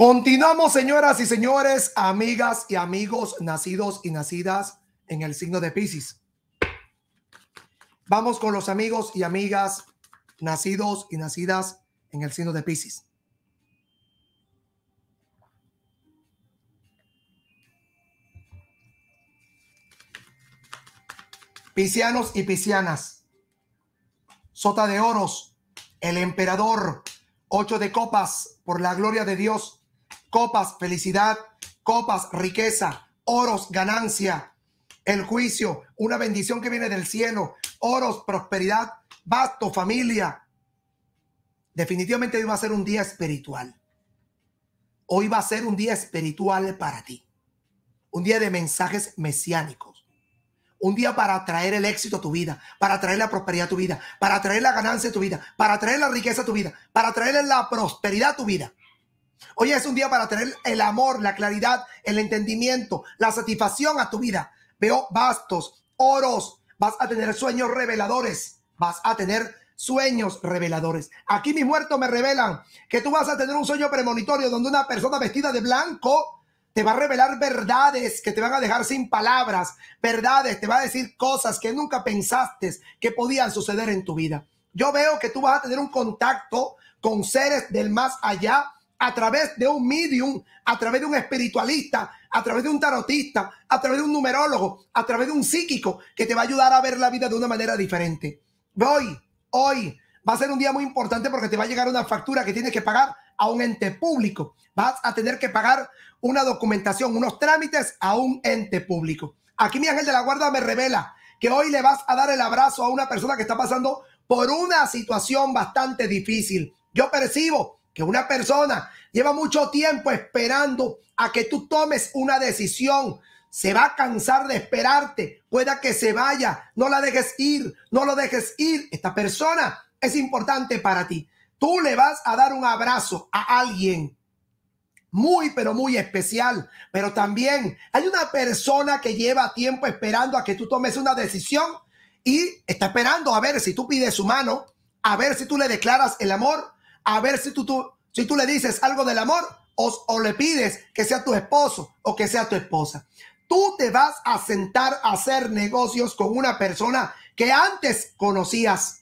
Continuamos, señoras y señores, amigas y amigos nacidos y nacidas en el signo de Pisces. Vamos con los amigos y amigas nacidos y nacidas en el signo de Pisces. Piscianos y piscianas. Sota de oros, el emperador, ocho de copas por la gloria de Dios copas, felicidad, copas, riqueza, oros, ganancia, el juicio, una bendición que viene del cielo, oros, prosperidad, basto, familia. Definitivamente hoy va a ser un día espiritual. Hoy va a ser un día espiritual para ti. Un día de mensajes mesiánicos. Un día para traer el éxito a tu vida, para traer la prosperidad a tu vida, para traer la ganancia a tu vida, para traer la riqueza a tu vida, para traer la prosperidad a tu vida. Hoy es un día para tener el amor, la claridad, el entendimiento, la satisfacción a tu vida. Veo bastos, oros, vas a tener sueños reveladores, vas a tener sueños reveladores. Aquí mis muertos me revelan que tú vas a tener un sueño premonitorio donde una persona vestida de blanco te va a revelar verdades que te van a dejar sin palabras, verdades, te va a decir cosas que nunca pensaste que podían suceder en tu vida. Yo veo que tú vas a tener un contacto con seres del más allá a través de un medium, a través de un espiritualista, a través de un tarotista, a través de un numerólogo, a través de un psíquico que te va a ayudar a ver la vida de una manera diferente. Hoy, hoy va a ser un día muy importante porque te va a llegar una factura que tienes que pagar a un ente público. Vas a tener que pagar una documentación, unos trámites a un ente público. Aquí mi ángel de la guarda me revela que hoy le vas a dar el abrazo a una persona que está pasando por una situación bastante difícil. Yo percibo que una persona lleva mucho tiempo esperando a que tú tomes una decisión. Se va a cansar de esperarte, pueda que se vaya, no la dejes ir, no lo dejes ir. Esta persona es importante para ti. Tú le vas a dar un abrazo a alguien muy, pero muy especial. Pero también hay una persona que lleva tiempo esperando a que tú tomes una decisión y está esperando a ver si tú pides su mano, a ver si tú le declaras el amor a ver si tú, tú, si tú le dices algo del amor o, o le pides que sea tu esposo o que sea tu esposa. Tú te vas a sentar a hacer negocios con una persona que antes conocías.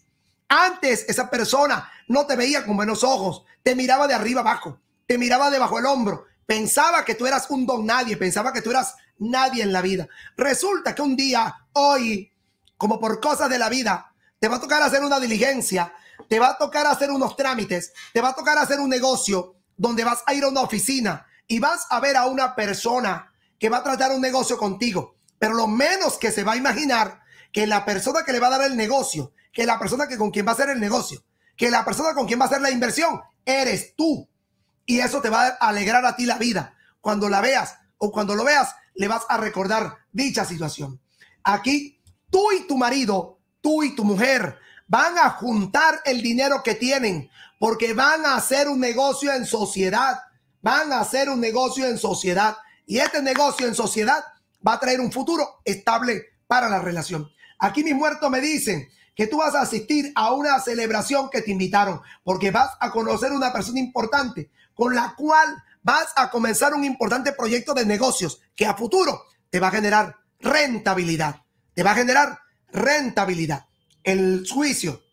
Antes esa persona no te veía con buenos ojos, te miraba de arriba abajo, te miraba debajo el hombro, pensaba que tú eras un don nadie, pensaba que tú eras nadie en la vida. Resulta que un día, hoy, como por cosas de la vida, te va a tocar hacer una diligencia te va a tocar hacer unos trámites, te va a tocar hacer un negocio donde vas a ir a una oficina y vas a ver a una persona que va a tratar un negocio contigo. Pero lo menos que se va a imaginar que la persona que le va a dar el negocio, que la persona que con quien va a hacer el negocio, que la persona con quien va a hacer la inversión, eres tú. Y eso te va a alegrar a ti la vida. Cuando la veas o cuando lo veas, le vas a recordar dicha situación. Aquí, tú y tu marido, tú y tu mujer, van a juntar el dinero que tienen porque van a hacer un negocio en sociedad. Van a hacer un negocio en sociedad. Y este negocio en sociedad va a traer un futuro estable para la relación. Aquí mis muertos me dicen que tú vas a asistir a una celebración que te invitaron porque vas a conocer una persona importante con la cual vas a comenzar un importante proyecto de negocios que a futuro te va a generar rentabilidad. Te va a generar rentabilidad el juicio.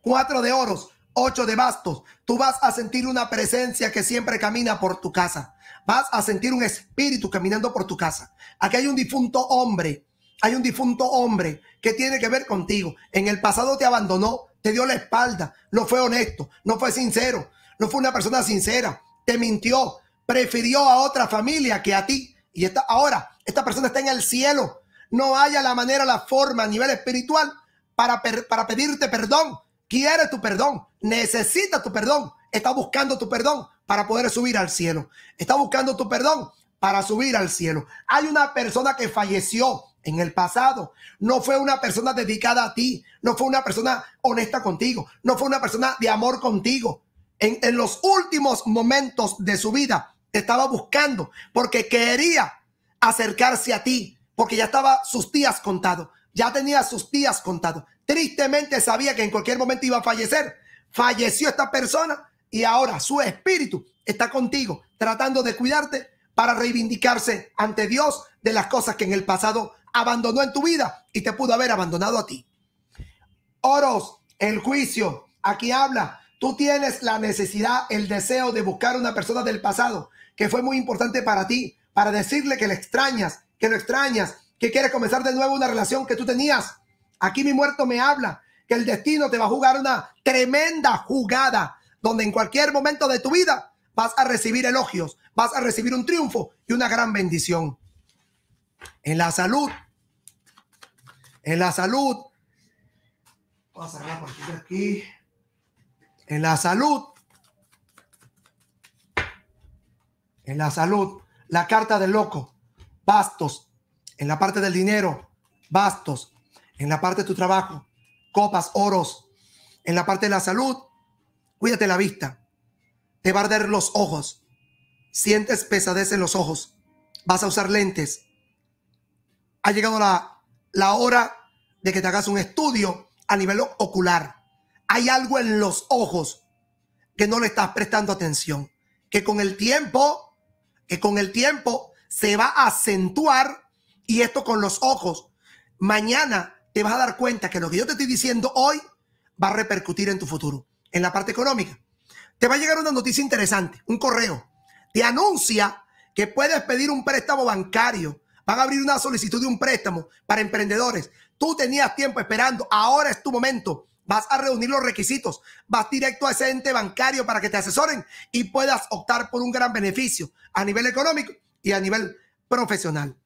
Cuatro de oros, ocho de bastos. Tú vas a sentir una presencia que siempre camina por tu casa. Vas a sentir un espíritu caminando por tu casa. Aquí hay un difunto hombre. Hay un difunto hombre que tiene que ver contigo. En el pasado te abandonó, te dio la espalda, no fue honesto, no fue sincero, no fue una persona sincera, te mintió, prefirió a otra familia que a ti. Y está ahora, esta persona está en el cielo. No haya la manera, la forma a nivel espiritual para, pedirte perdón, quiere tu perdón, necesita tu perdón, está buscando tu perdón para poder subir al cielo, está buscando tu perdón para subir al cielo. Hay una persona que falleció en el pasado, no fue una persona dedicada a ti, no fue una persona honesta contigo, no fue una persona de amor contigo. En, en los últimos momentos de su vida estaba buscando porque quería acercarse a ti, porque ya estaba sus días contados ya tenía sus días contados. Tristemente sabía que en cualquier momento iba a fallecer. Falleció esta persona y ahora su espíritu está contigo, tratando de cuidarte para reivindicarse ante Dios de las cosas que en el pasado abandonó en tu vida y te pudo haber abandonado a ti. Oros, el juicio, aquí habla, tú tienes la necesidad, el deseo de buscar una persona del pasado que fue muy importante para ti, para decirle que le extrañas, que lo extrañas, que quieres comenzar de nuevo una relación que tú tenías. Aquí mi muerto me habla que el destino te va a jugar una tremenda jugada donde en cualquier momento de tu vida vas a recibir elogios, vas a recibir un triunfo y una gran bendición. En la salud, en la salud, aquí, en la salud, en la salud, la carta del loco, bastos, en la parte del dinero, bastos, en la parte de tu trabajo, copas, oros, en la parte de la salud, cuídate la vista, te va a arder los ojos, sientes pesadez en los ojos, vas a usar lentes. Ha llegado la, la hora de que te hagas un estudio a nivel ocular. Hay algo en los ojos que no le estás prestando atención, que con el tiempo, que con el tiempo se va a acentuar y esto con los ojos, mañana te vas a dar cuenta que lo que yo te estoy diciendo hoy va a repercutir en tu futuro, en la parte económica. Te va a llegar una noticia interesante, un correo. Te anuncia que puedes pedir un préstamo bancario. Van a abrir una solicitud de un préstamo para emprendedores. Tú tenías tiempo esperando, ahora es tu momento. Vas a reunir los requisitos, vas directo a ese ente bancario para que te asesoren y puedas optar por un gran beneficio a nivel económico y a nivel profesional.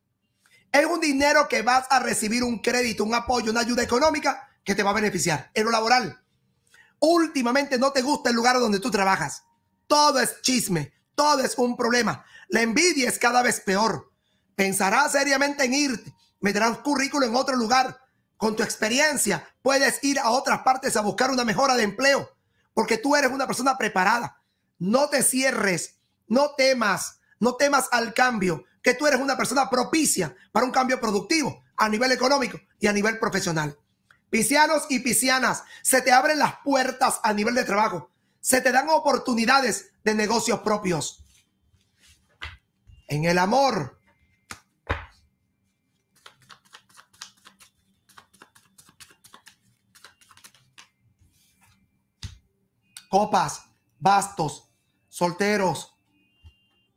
Es un dinero que vas a recibir un crédito, un apoyo, una ayuda económica que te va a beneficiar en lo laboral. Últimamente no te gusta el lugar donde tú trabajas. Todo es chisme, todo es un problema. La envidia es cada vez peor. Pensarás seriamente en irte, meterás un currículo en otro lugar. Con tu experiencia puedes ir a otras partes a buscar una mejora de empleo, porque tú eres una persona preparada. No te cierres, no temas, no temas al cambio, que tú eres una persona propicia para un cambio productivo a nivel económico y a nivel profesional. Piscianos y piscianas, se te abren las puertas a nivel de trabajo, se te dan oportunidades de negocios propios. En el amor. Copas, bastos, solteros,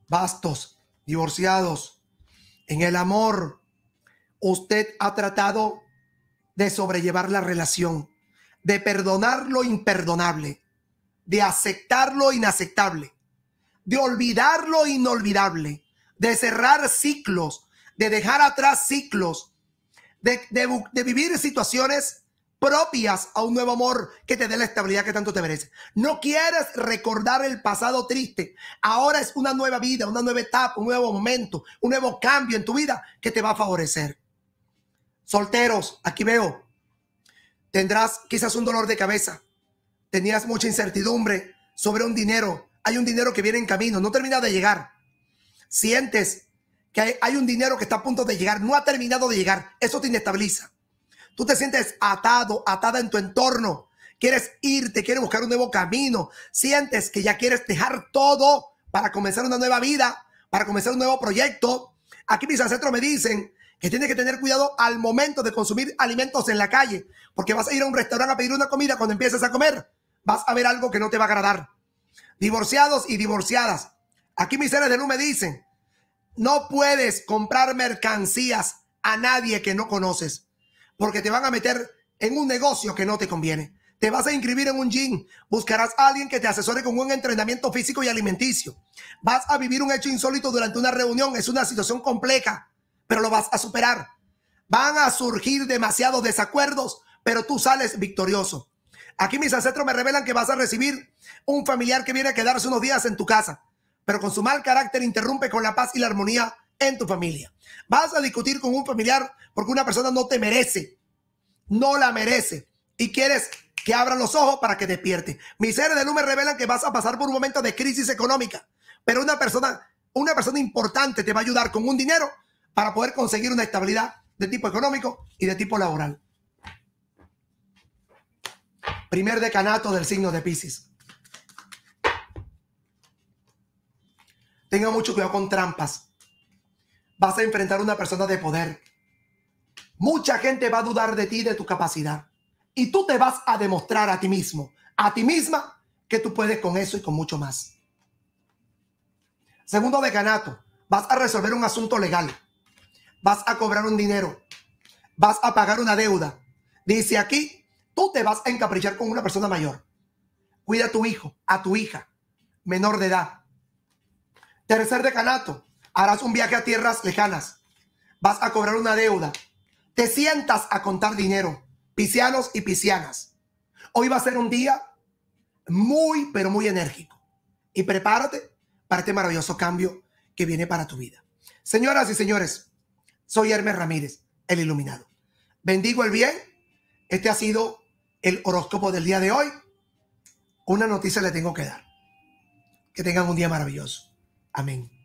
bastos, divorciados, en el amor, usted ha tratado de sobrellevar la relación, de perdonar lo imperdonable, de aceptar lo inaceptable, de olvidar lo inolvidable, de cerrar ciclos, de dejar atrás ciclos, de, vivir situaciones propias a un nuevo amor que te dé la estabilidad que tanto te merece. No quieres recordar el pasado triste. Ahora es una nueva vida, una nueva etapa, un nuevo momento, un nuevo cambio en tu vida que te va a favorecer. Solteros, aquí veo, tendrás quizás un dolor de cabeza, tenías mucha incertidumbre sobre un dinero, hay un dinero que viene en camino, no termina de llegar. Sientes que hay, hay un dinero que está a punto de llegar, no ha terminado de llegar, eso te inestabiliza Tú te sientes atado, atada en tu entorno. Quieres irte, quieres buscar un nuevo camino. Sientes que ya quieres dejar todo para comenzar una nueva vida, para comenzar un nuevo proyecto. Aquí mis ancestros me dicen que tienes que tener cuidado al momento de consumir alimentos en la calle, porque vas a ir a un restaurante a pedir una comida cuando empieces a comer. Vas a ver algo que no te va a agradar. Divorciados y divorciadas. Aquí mis seres de luz me dicen, no puedes comprar mercancías a nadie que no conoces porque te van a meter en un negocio que no te conviene. Te vas a inscribir en un gym, buscarás a alguien que te asesore con un entrenamiento físico y alimenticio. Vas a vivir un hecho insólito durante una reunión, es una situación compleja, pero lo vas a superar. Van a surgir demasiados desacuerdos, pero tú sales victorioso. Aquí mis ancestros me revelan que vas a recibir un familiar que viene a quedarse unos días en tu casa, pero con su mal carácter interrumpe con la paz y la armonía en tu familia. Vas a discutir con un familiar porque una persona no te merece, no la merece y quieres que abra los ojos para que despierte. Mis seres de luz me revelan que vas a pasar por un momento de crisis económica, pero una persona, una persona importante te va a ayudar con un dinero para poder conseguir una estabilidad de tipo económico y de tipo laboral. Primer decanato del signo de Pisces. Tenga mucho cuidado con trampas vas a enfrentar a una persona de poder. Mucha gente va a dudar de ti, de tu capacidad. Y tú te vas a demostrar a ti mismo, a ti misma, que tú puedes con eso y con mucho más. Segundo decanato, vas a resolver un asunto legal. Vas a cobrar un dinero. Vas a pagar una deuda. Dice aquí, tú te vas a encaprichar con una persona mayor. Cuida a tu hijo, a tu hija, menor de edad. Tercer decanato, harás un viaje a tierras lejanas, vas a cobrar una deuda, te sientas a contar dinero, pisianos y pisianas. Hoy va a ser un día muy, pero muy enérgico. Y prepárate para este maravilloso cambio que viene para tu vida. Señoras y señores, soy Hermes Ramírez, el iluminado. Bendigo el bien. Este ha sido el horóscopo del día de hoy. Una noticia le tengo que dar. Que tengan un día maravilloso. Amén.